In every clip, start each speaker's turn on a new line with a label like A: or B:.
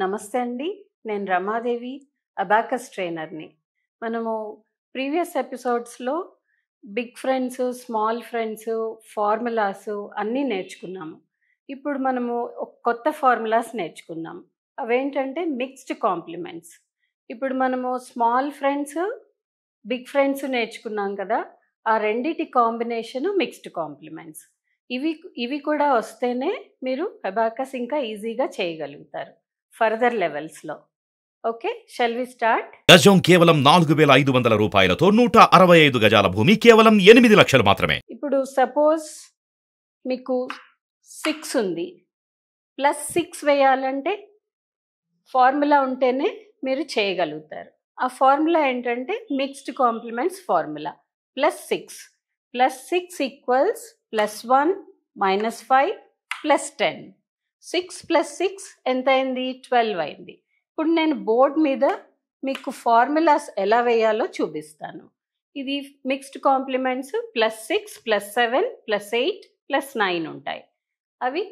A: నమస్తే అండి నేను రమాదేవి అబాకస్ ట్రైనర్ని మనము ప్రీవియస్ ఎపిసోడ్స్లో big friends small friends formulas అన్నీ నేర్చుకున్నాము ఇప్పుడు మనము కొత్త ఫార్ములాస్ నేర్చుకున్నాం అవేంటంటే మిక్స్డ్ కాంప్లిమెంట్స్ ఇప్పుడు మనము స్మాల్ ఫ్రెండ్స్ బిగ్ ఫ్రెండ్స్ నేర్చుకున్నాం కదా ఆ రెండిటి కాంబినేషను మిక్స్డ్ కాంప్లిమెంట్స్ ఇవి ఇవి కూడా వస్తేనే మీరు అబాకస్ ఇంకా ఈజీగా చేయగలుగుతారు ఫర్దర్ లెవెల్స్లో ఓకే షెల్ వి స్టార్ట్ గజం కేవలం నాలుగు వేల ఐదు వందల రూపాయలతో నూట అరవై ఐదు గజాల భూమి కేవలం ఎనిమిది లక్షలు మాత్రమే ఇప్పుడు సపోజ్ మీకు సిక్స్ ఉంది ప్లస్ సిక్స్ వేయాలంటే ఫార్ములా ఉంటేనే మీరు చేయగలుగుతారు ఆ ఫార్ములా ఏంటంటే mixed complements formula plus six plus six equals plus one minus five plus ten six plus six ఎంత అయింది ట్వెల్వ్ అయింది ఇప్పుడు నేను బోర్డ్ మీద మీకు ఫార్ములాస్ ఎలా వేయాలో చూపిస్తాను ఇది mixed complements plus six plus seven plus eight plus nine ఉంటాయి అవి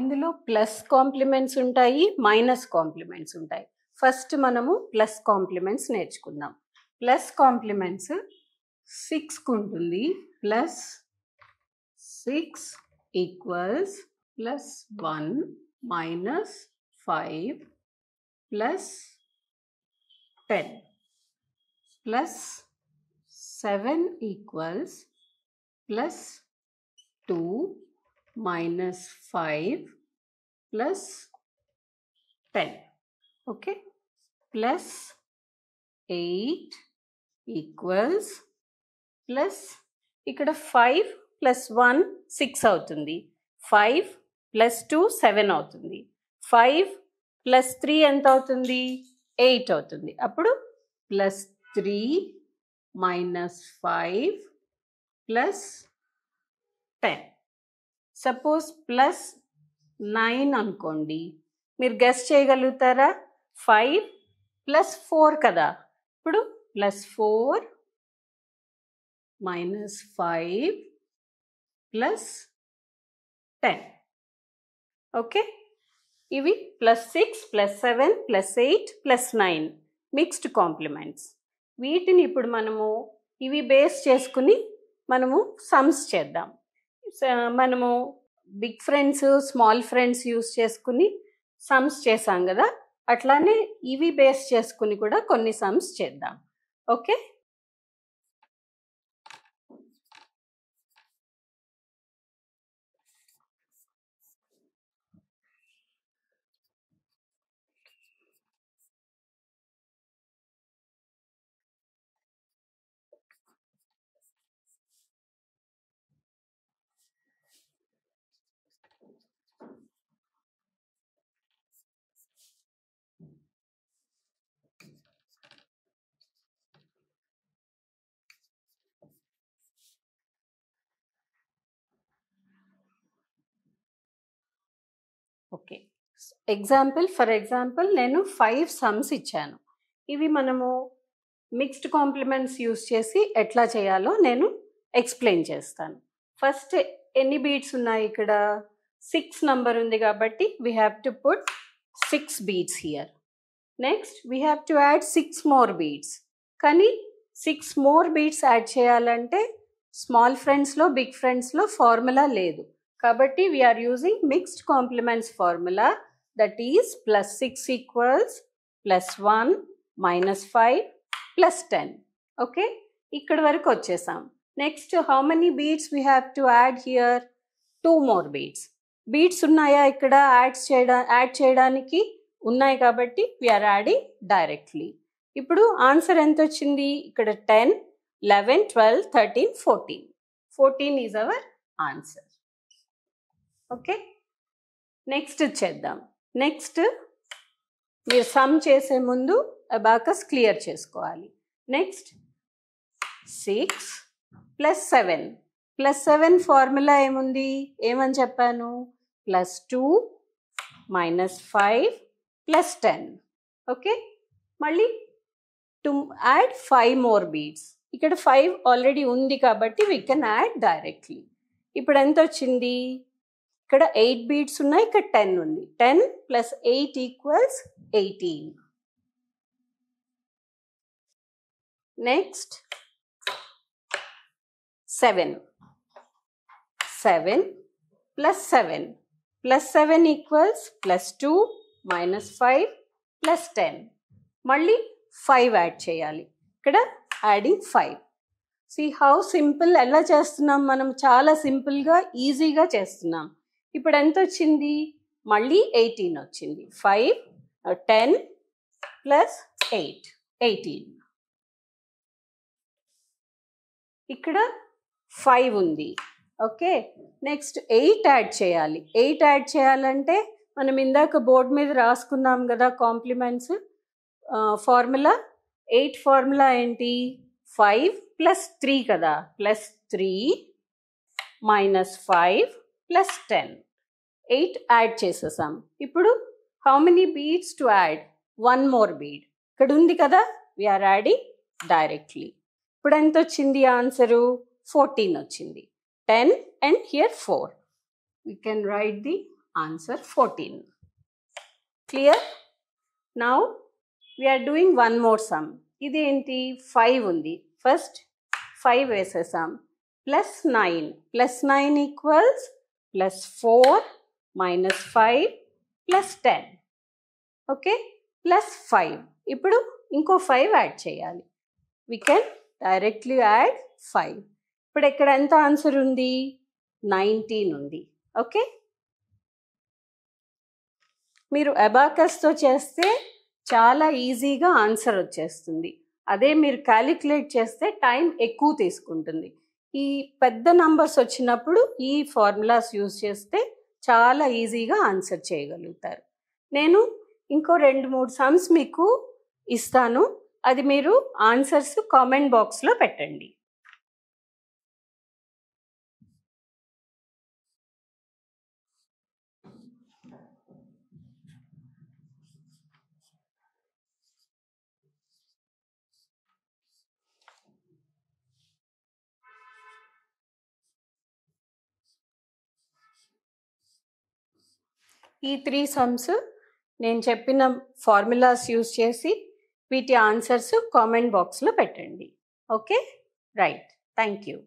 A: ఇందులో ప్లస్ కాంప్లిమెంట్స్ ఉంటాయి మైనస్ కాంప్లిమెంట్స్ ఉంటాయి ఫస్ట్ మనము ప్లస్ కాంప్లిమెంట్స్ నేర్చుకుందాం ప్లస్ కాంప్లిమెంట్స్ సిక్స్కి ఉంటుంది plus six equals plus one minus five plus ten plus seven equals plus two minus 5 plus 10 okay plus 8 equals plus ఇక్కడ ఫైవ్ ప్లస్ వన్ సిక్స్ అవుతుంది five plus two seven అవుతుంది five plus three ఎంత అవుతుంది eight అవుతుంది అప్పుడు plus three minus five plus ten suppose plus nine అనుకోండి మీరు guess చేయగలుగుతారా ఫైవ్ ప్లస్ ఫోర్ కదా ఇప్పుడు plus four minus five plus ten okay ఇవి plus six plus seven plus eight plus nine mixed complements వీటిని ఇప్పుడు మనము ఇవి బేస్ చేసుకుని మనము సమ్స్ చేద్దాం మనము big friends small friends use చేసుకుని సమ్స్ చేసాం కదా అట్లానే ఇవి బేస్ చేసుకుని కూడా కొన్ని సమ్స్ చేద్దాం ఓకే ఎగ్జాంపుల్ ఫర్ ఎగ్జాంపుల్ నేను ఫైవ్ సమ్స్ ఇచ్చాను ఇవి మనము మిక్స్డ్ కాంప్లిమెంట్స్ యూస్ చేసి ఎట్లా చేయాలో నేను ఎక్స్ప్లెయిన్ చేస్తాను ఫస్ట్ ఎన్ని బీట్స్ ఉన్నాయి ఇక్కడ సిక్స్ నంబర్ ఉంది కాబట్టి we have to put six beads here next we have to add six more beads కానీ సిక్స్ మోర్ బీట్స్ యాడ్ చేయాలంటే స్మాల్ ఫ్రెండ్స్లో బిగ్ ఫ్రెండ్స్లో ఫార్ములా లేదు కాబట్టి we are using mixed complements formula that is plus six equals plus one minus five plus ten okay ఇక్కడ వరకు వచ్చేసాం next how many beads we have to add here two more beads beads ఉన్నాయా ఇక్కడ adds చేయడా add చేయడానికి ఉన్నాయి కాబట్టి we are adding directly ఇప్పుడు ఆన్సర్ ఎంత వచ్చింది ఇక్కడ ten eleven twelve thirteen fourteen fourteen is our answer okay next చేద్దాం నెక్స్ట్ మీరు సమ్ చేసే ముందు అబాకస్ క్లియర్ చేసుకోవాలి next six plus seven plus seven formula ఏముంది ఏమని చెప్పాను plus two minus five plus ten okay మళ్ళీ to add five more beads ఇక్కడ ఫైవ్ ఆల్రెడీ ఉంది కాబట్టి వీ కెన్ యాడ్ డైరెక్ట్లీ ఇప్పుడు ఎంత వచ్చింది ఇక్కడ ఎయిట్ బీట్స్ ఉన్నాయి ఇక్కడ టెన్ ఉంది ten plus eight equals eighteen next seven seven plus seven plus seven equals plus two minus five plus ten మళ్ళీ ఫైవ్ యాడ్ చేయాలి ఇక్కడ adding five see how simple ఎలా చేస్తున్నాం మనం చాలా సింపుల్గా ఈజీగా చేస్తున్నాం ఇప్పుడు ఎంత వచ్చింది మళ్ళీ ఎయిటీన్ వచ్చింది five ten plus eight eighteen ఇక్కడ ఫైవ్ ఉంది ఓకే నెక్స్ట్ ఎయిట్ యాడ్ చేయాలి ఎయిట్ యాడ్ చేయాలంటే మనం ఇందాక బోర్డు మీద రాసుకున్నాం కదా కాంప్లిమెంట్స్ ఫార్ములా ఎయిట్ ఫార్ములా ఏంటి ఫైవ్ ప్లస్ త్రీ కదా plus three minus five plus ten eight add చేసేసాం ఇప్పుడు how many beads to add one more bead ఇక్కడ ఉంది కదా వీఆర్ యాడింగ్ డైరెక్ట్లీ ఇప్పుడు ఎంత వచ్చింది ఆన్సరు ఫోర్టీన్ వచ్చింది ten and here four you can write the answer fourteen clear now we are doing one more sum ఇదేంటి ఫైవ్ ఉంది first five వేసేసాం plus nine plus nine equals plus four minus five plus ten okay plus five ఇప్పుడు ఇంకో five add చేయాలి we can directly add five ఇప్పుడు ఇక్కడ ఎంత answer ఉంది నైన్టీన్ ఉంది ఓకే మీరు అబాకస్తో చేస్తే చాలా ఈజీగా ఆన్సర్ వచ్చేస్తుంది అదే మీరు క్యాలిక్యులేట్ చేస్తే టైం ఎక్కువ తీసుకుంటుంది ఈ పెద్ద నంబర్స్ వచ్చినప్పుడు ఈ ఫార్ములాస్ యూజ్ చేస్తే చాలా ఈజీగా ఆన్సర్ చేయగలుగుతారు నేను ఇంకో రెండు మూడు సమ్స్ మీకు ఇస్తాను అది మీరు ఆన్సర్స్ కామెంట్ బాక్స్లో పెట్టండి ఈ త్రీ సమ్స్ నేను చెప్పిన ఫార్ములాస్ యూజ్ చేసి వీటి ఆన్సర్స్ కామెంట్ బాక్స్లో పెట్టండి ఓకే రైట్ థ్యాంక్ యూ